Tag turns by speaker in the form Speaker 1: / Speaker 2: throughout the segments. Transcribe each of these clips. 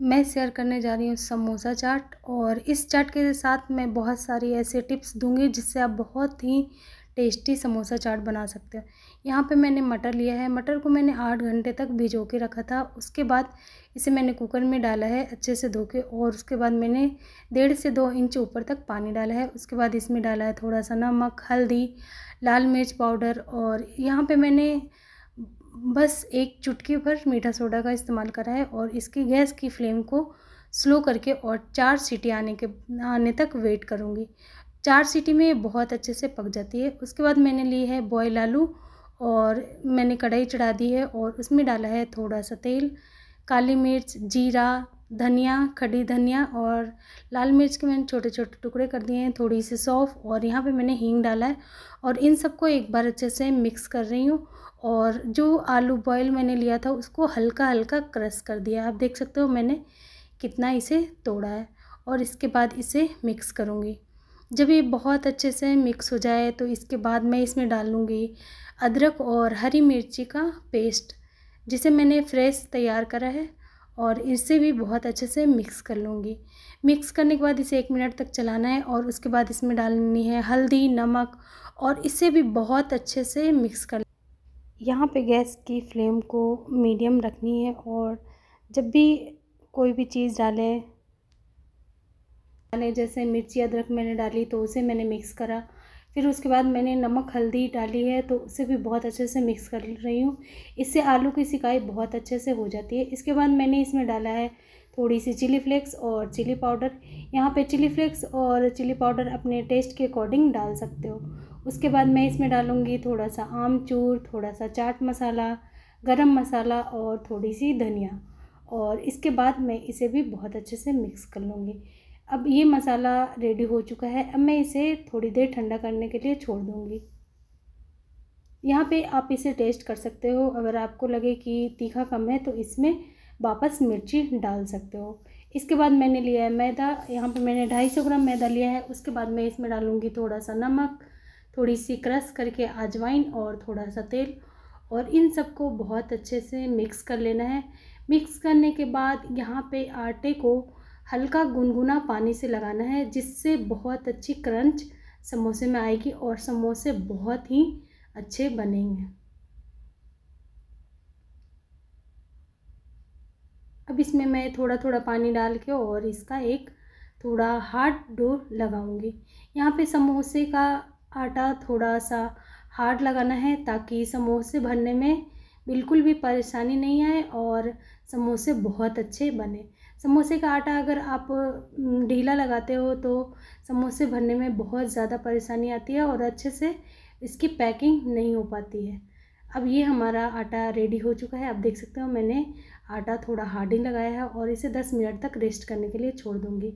Speaker 1: मैं शेयर करने जा रही हूँ समोसा चाट और इस चाट के साथ मैं बहुत सारी ऐसे टिप्स दूंगी जिससे आप बहुत ही टेस्टी समोसा चाट बना सकते हो यहाँ पे मैंने मटर लिया है मटर को मैंने आठ घंटे तक भिजो के रखा था उसके बाद इसे मैंने कुकर में डाला है अच्छे से धो के और उसके बाद मैंने डेढ़ से दो इंच ऊपर तक पानी डाला है उसके बाद इसमें डाला है थोड़ा सा नमक हल्दी लाल मिर्च पाउडर और यहाँ पर मैंने बस एक चुटकी भर मीठा सोडा का इस्तेमाल करा है और इसकी गैस की फ्लेम को स्लो करके और चार सीटी आने के आने तक वेट करूँगी चार सीटी में बहुत अच्छे से पक जाती है उसके बाद मैंने ली है बॉयल आलू और मैंने कढ़ाई चढ़ा दी है और उसमें डाला है थोड़ा सा तेल काली मिर्च जीरा धनिया खड़ी धनिया और लाल मिर्च के मैंने छोटे छोटे टुकड़े कर दिए हैं थोड़ी सी सौफ और यहाँ पे मैंने हींग डाला है और इन सबको एक बार अच्छे से मिक्स कर रही हूँ और जो आलू बॉयल मैंने लिया था उसको हल्का हल्का क्रश कर दिया आप देख सकते हो मैंने कितना इसे तोड़ा है और इसके बाद इसे मिक्स करूँगी जब ये बहुत अच्छे से मिक्स हो जाए तो इसके बाद मैं इसमें डालूँगी अदरक और हरी मिर्ची का पेस्ट जिसे मैंने फ्रेश तैयार करा है और इसे भी बहुत अच्छे से मिक्स कर लूँगी मिक्स करने के बाद इसे एक मिनट तक चलाना है और उसके बाद इसमें डालनी है हल्दी नमक और इसे भी बहुत अच्छे से मिक्स कर यहाँ पे गैस की फ्लेम को मीडियम रखनी है और जब भी कोई भी चीज़ डालें डालें जैसे मिर्ची अदरक मैंने डाली तो उसे मैंने मिक्स करा फिर उसके बाद मैंने नमक हल्दी डाली है तो उसे भी बहुत अच्छे से मिक्स कर रही हूँ इससे आलू की सिकाई बहुत अच्छे से हो जाती है इसके बाद मैंने इसमें डाला है थोड़ी सी चिली फ्लेक्स और चिली पाउडर यहाँ पे चिली फ्लेक्स और चिली पाउडर अपने टेस्ट के अकॉर्डिंग डाल सकते हो उसके बाद मैं इसमें डालूँगी थोड़ा सा आमचूर थोड़ा सा चाट मसाला गरम मसाला और थोड़ी सी धनिया और इसके बाद मैं इसे भी बहुत अच्छे से मिक्स कर लूँगी अब ये मसाला रेडी हो चुका है अब मैं इसे थोड़ी देर ठंडा करने के लिए छोड़ दूँगी यहाँ पे आप इसे टेस्ट कर सकते हो अगर आपको लगे कि तीखा कम है तो इसमें वापस मिर्ची डाल सकते हो इसके बाद मैंने लिया है मैदा यहाँ पे मैंने ढाई सौ ग्राम मैदा लिया है उसके बाद मैं इसमें डालूँगी थोड़ा सा नमक थोड़ी सी क्रश करके अजवाइन और थोड़ा सा तेल और इन सबको बहुत अच्छे से मिक्स कर लेना है मिक्स करने के बाद यहाँ पर आटे को हल्का गुनगुना पानी से लगाना है जिससे बहुत अच्छी क्रंच समोसे में आएगी और समोसे बहुत ही अच्छे बनेंगे अब इसमें मैं थोड़ा थोड़ा पानी डाल के और इसका एक थोड़ा हार्ड डो लगाऊंगी यहाँ पे समोसे का आटा थोड़ा सा हार्ड लगाना है ताकि समोसे भरने में बिल्कुल भी परेशानी नहीं आए और समोसे बहुत अच्छे बने समोसे का आटा अगर आप ढीला लगाते हो तो समोसे भरने में बहुत ज़्यादा परेशानी आती है और अच्छे से इसकी पैकिंग नहीं हो पाती है अब ये हमारा आटा रेडी हो चुका है आप देख सकते हो मैंने आटा थोड़ा हार्डिंग लगाया है और इसे 10 मिनट तक रेस्ट करने के लिए छोड़ दूँगी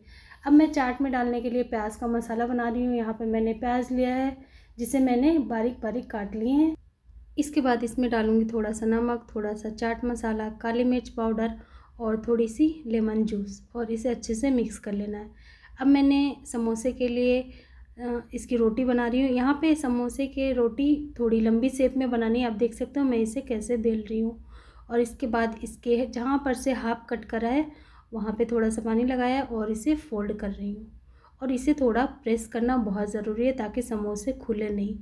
Speaker 1: अब मैं चाट में डालने के लिए प्याज का मसाला बना रही हूँ यहाँ पर मैंने प्याज लिया है जिसे मैंने बारीक बारीक काट लिए हैं इसके बाद इसमें डालूँगी थोड़ा सा नमक थोड़ा सा चाट मसाला काली मिर्च पाउडर और थोड़ी सी लेमन जूस और इसे अच्छे से मिक्स कर लेना है अब मैंने समोसे के लिए इसकी रोटी बना रही हूँ यहाँ पे समोसे के रोटी थोड़ी लंबी सेप में बनानी है आप देख सकते हो मैं इसे कैसे बेल रही हूँ और इसके बाद इसके जहाँ पर से हाफ कट करा है वहाँ पे थोड़ा सा पानी लगाया है और इसे फोल्ड कर रही हूँ और इसे थोड़ा प्रेस करना बहुत ज़रूरी है ताकि समोसे खुले नहीं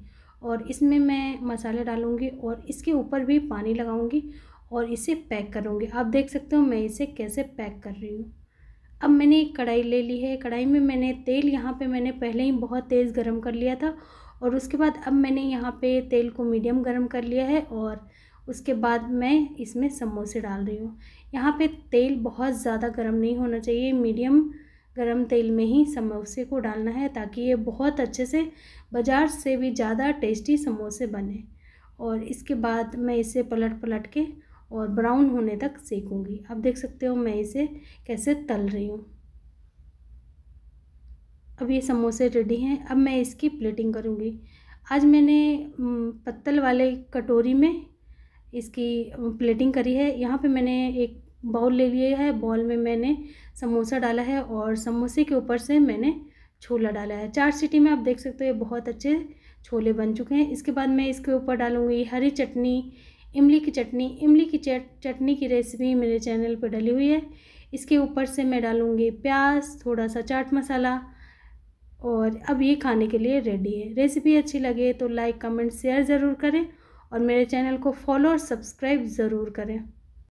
Speaker 1: और इसमें मैं मसाले डालूँगी और इसके ऊपर भी पानी लगाऊँगी और इसे पैक करूँगी आप देख सकते हो मैं इसे कैसे पैक कर रही हूँ अब मैंने एक कढ़ाई ले ली है कढ़ाई में मैंने तेल यहाँ पे मैंने पहले ही बहुत तेज़ गरम कर लिया था और उसके बाद अब मैंने यहाँ पे तेल को मीडियम गरम कर लिया है और उसके बाद मैं इसमें समोसे डाल रही हूँ यहाँ पे तेल बहुत ज़्यादा गरम नहीं होना चाहिए मीडियम गरम तेल में ही समोसे को डालना है ताकि ये बहुत अच्छे से बाज़ार से भी ज़्यादा टेस्टी समोसे बने और इसके बाद मैं इसे पलट पलट के और ब्राउन होने तक सेकूँगी आप देख सकते हो मैं इसे कैसे तल रही हूँ अब ये समोसे रेडी हैं अब मैं इसकी प्लेटिंग करूँगी आज मैंने पत्तल वाले कटोरी में इसकी प्लेटिंग करी है यहाँ पे मैंने एक बाउल ले लिया है बाउल में मैंने समोसा डाला है और समोसे के ऊपर से मैंने छोला डाला है चार सिटी में आप देख सकते हो ये बहुत अच्छे छोले बन चुके हैं इसके बाद मैं इसके ऊपर डालूँगी हरी चटनी इमली की चटनी इमली की चटनी की रेसिपी मेरे चैनल पर डली हुई है इसके ऊपर से मैं डालूँगी प्याज थोड़ा सा चाट मसाला और अब ये खाने के लिए रेडी है रेसिपी अच्छी लगे तो लाइक कमेंट शेयर ज़रूर करें और मेरे चैनल को फॉलो और सब्सक्राइब ज़रूर करें